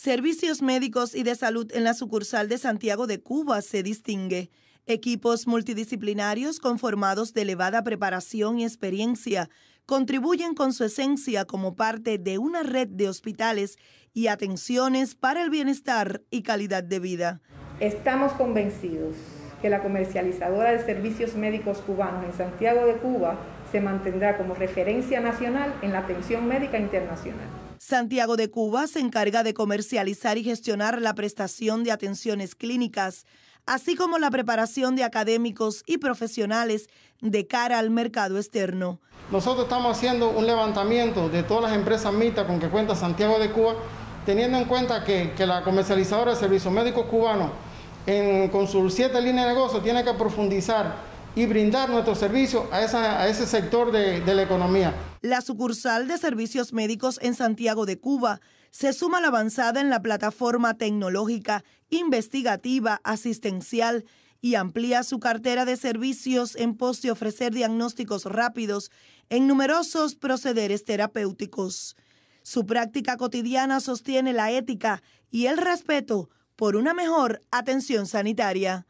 Servicios médicos y de salud en la sucursal de Santiago de Cuba se distingue. Equipos multidisciplinarios conformados de elevada preparación y experiencia contribuyen con su esencia como parte de una red de hospitales y atenciones para el bienestar y calidad de vida. Estamos convencidos que la comercializadora de servicios médicos cubanos en Santiago de Cuba se mantendrá como referencia nacional en la atención médica internacional. Santiago de Cuba se encarga de comercializar y gestionar la prestación de atenciones clínicas, así como la preparación de académicos y profesionales de cara al mercado externo. Nosotros estamos haciendo un levantamiento de todas las empresas mitas con que cuenta Santiago de Cuba, teniendo en cuenta que, la comercializadora de servicios médicos cubanos con sus siete líneas de negocio tiene que profundizar y brindar nuestro servicio a, ese sector de, de la economía. La sucursal de servicios médicos en Santiago de Cuba se suma a la avanzada en la plataforma tecnológica, investigativa, asistencial y amplía su cartera de servicios en pos de ofrecer diagnósticos rápidos en numerosos procederes terapéuticos. Su práctica cotidiana sostiene la ética y el respeto por una mejor atención sanitaria.